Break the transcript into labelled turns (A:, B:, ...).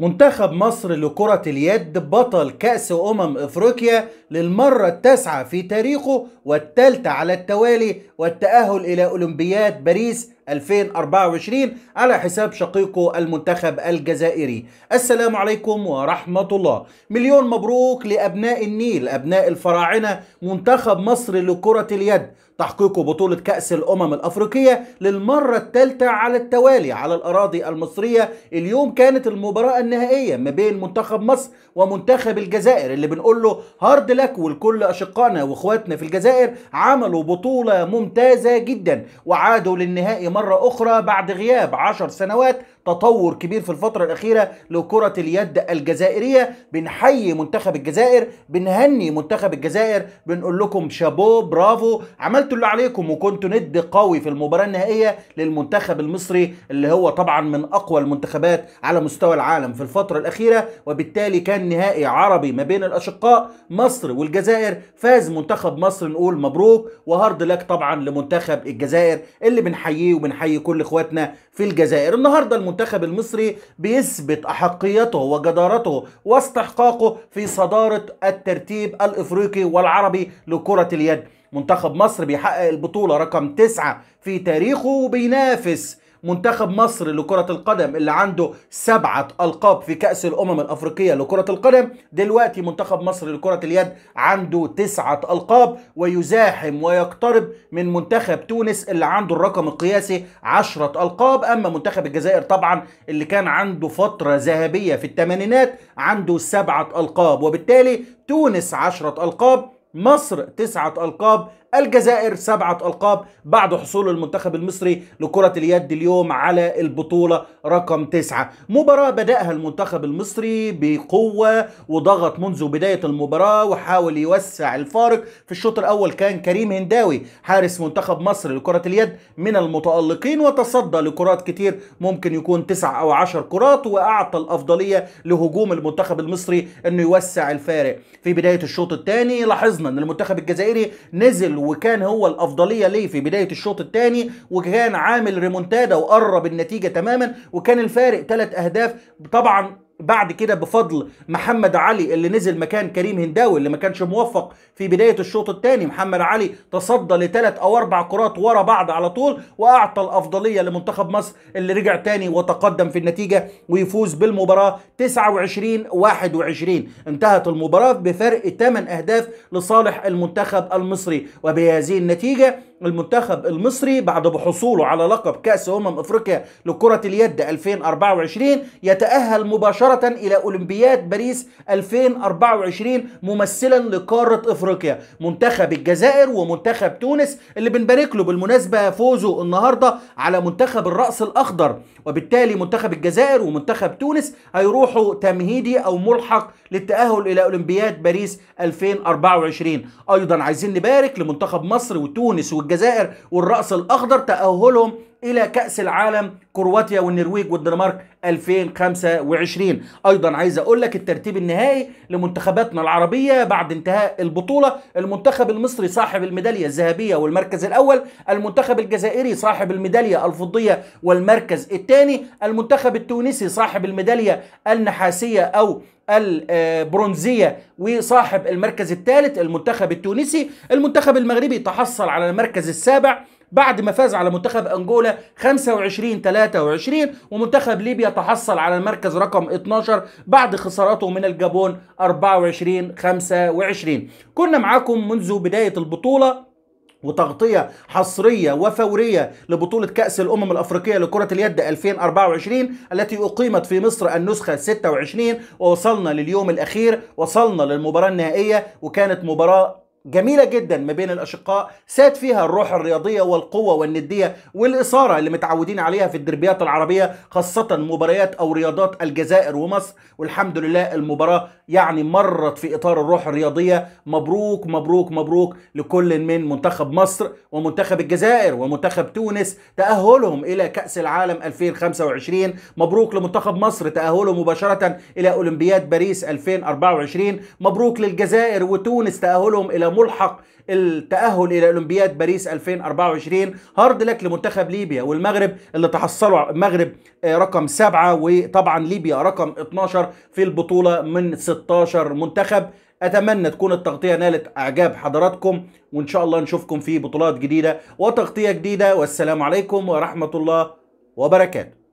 A: منتخب مصر لكرة اليد بطل كأس أمم إفريقيا للمرة التاسعة في تاريخه والثالثة على التوالي والتأهل إلى أولمبياد باريس 2024 على حساب شقيقه المنتخب الجزائري السلام عليكم ورحمة الله مليون مبروك لأبناء النيل أبناء الفراعنة منتخب مصر لكرة اليد تحقيق بطولة كأس الأمم الأفريقية للمرة الثالثة على التوالي على الأراضي المصرية اليوم كانت المباراة النهائية ما بين منتخب مصر ومنتخب الجزائر اللي بنقول له هارد لك ولكل أشقائنا وإخواتنا في الجزائر عملوا بطولة ممتازة جدا وعادوا للنهائي مرة أخرى بعد غياب عشر سنوات تطور كبير في الفترة الأخيرة لكرة اليد الجزائرية بنحيي منتخب الجزائر بنهني منتخب الجزائر بنقول لكم شابو برافو عملتوا اللي عليكم وكنتوا ند قوي في المباراة النهائية للمنتخب المصري اللي هو طبعا من أقوى المنتخبات على مستوى العالم في الفترة الأخيرة وبالتالي كان نهائي عربي ما بين الأشقاء مصر والجزائر فاز منتخب مصر نقول مبروك وهارد لك طبعا لمنتخب الجزائر اللي بنحييه وبنحيي كل اخواتنا في الجزائر النهارده المنتخب المصري بيثبت احقيته وجدارته واستحقاقه في صداره الترتيب الافريقي والعربي لكره اليد منتخب مصر بيحقق البطوله رقم تسعة في تاريخه وبينافس منتخب مصر لكرة القدم اللي عنده سبعة ألقاب في كأس الأمم الأفريقية لكرة القدم دلوقتي منتخب مصر لكرة اليد عنده تسعة ألقاب ويزاحم ويقترب من منتخب تونس اللي عنده الرقم القياسي عشرة ألقاب أما منتخب الجزائر طبعا اللي كان عنده فترة ذهبية في الثمانينات عنده سبعة ألقاب وبالتالي تونس عشرة ألقاب مصر تسعة ألقاب الجزائر سبعة ألقاب بعد حصول المنتخب المصري لكرة اليد اليوم على البطولة رقم تسعة مباراة بدأها المنتخب المصري بقوة وضغط منذ بداية المباراة وحاول يوسع الفارق في الشوط الأول كان كريم هنداوي حارس منتخب مصر لكرة اليد من المتألقين وتصدى لكرات كتير ممكن يكون تسع أو عشر كرات وأعطى الأفضلية لهجوم المنتخب المصري أنه يوسع الفارق في بداية الشوط الثاني لاحظنا أن المنتخب الجزائري نزل وكان هو الافضليه ليه في بدايه الشوط الثاني وكان عامل ريمونتادا وقرب النتيجه تماما وكان الفارق ثلاث اهداف طبعا بعد كده بفضل محمد علي اللي نزل مكان كريم هنداوي اللي ما كانش موفق في بدايه الشوط الثاني محمد علي تصدى لثلاث او اربع كرات ورا بعض على طول واعطى الافضليه لمنتخب مصر اللي رجع تاني وتقدم في النتيجه ويفوز بالمباراه 29 21 انتهت المباراه بفرق 8 اهداف لصالح المنتخب المصري وبهذه النتيجه المنتخب المصري بعد بحصوله على لقب كاس امم افريقيا لكره اليد 2024 يتاهل مباشره مباشرة إلى أولمبياد باريس 2024 ممثلا لقارة إفريقيا منتخب الجزائر ومنتخب تونس اللي بنبارك له بالمناسبة فوزه النهاردة على منتخب الرأس الأخضر وبالتالي منتخب الجزائر ومنتخب تونس هيروحوا تمهيدي أو ملحق للتأهل إلى أولمبياد باريس 2024 أيضا عايزين نبارك لمنتخب مصر وتونس والجزائر والرأس الأخضر تأهلهم الى كاس العالم كرواتيا والنرويج والدنمارك 2025 ايضا عايز اقول لك الترتيب النهائي لمنتخباتنا العربيه بعد انتهاء البطوله المنتخب المصري صاحب الميداليه الذهبيه والمركز الاول المنتخب الجزائري صاحب الميداليه الفضيه والمركز الثاني المنتخب التونسي صاحب الميداليه النحاسيه او البرونزية وصاحب المركز الثالث المنتخب التونسي المنتخب المغربي تحصل على المركز السابع بعد ما فاز على منتخب انجولا 25 23 ومنتخب ليبيا تحصل على المركز رقم 12 بعد خساراته من الجابون 24 25 كنا معاكم منذ بداية البطولة وتغطية حصرية وفورية لبطولة كأس الأمم الأفريقية لكرة اليد 2024 التي أقيمت في مصر النسخة 26 ووصلنا لليوم الأخير وصلنا للمباراة النهائية وكانت مباراة جميله جدا ما بين الاشقاء ساد فيها الروح الرياضيه والقوه والنديه والاثاره اللي متعودين عليها في الدربيات العربيه خاصه مباريات او رياضات الجزائر ومصر والحمد لله المباراه يعني مرت في اطار الروح الرياضيه مبروك مبروك مبروك لكل من منتخب مصر ومنتخب الجزائر ومنتخب تونس تاهلهم الى كاس العالم 2025 مبروك لمنتخب مصر تاهله مباشره الى اولمبياد باريس 2024 مبروك للجزائر وتونس تاهلهم الى ملحق التأهل إلى أولمبياد باريس 2024 هارد لك لمنتخب ليبيا والمغرب اللي تحصلوا المغرب آه، رقم سبعة وطبعا ليبيا رقم 12 في البطولة من 16 منتخب اتمنى تكون التغطيه نالت اعجاب حضراتكم وان شاء الله نشوفكم في بطولات جديده وتغطيه جديده والسلام عليكم ورحمه الله وبركاته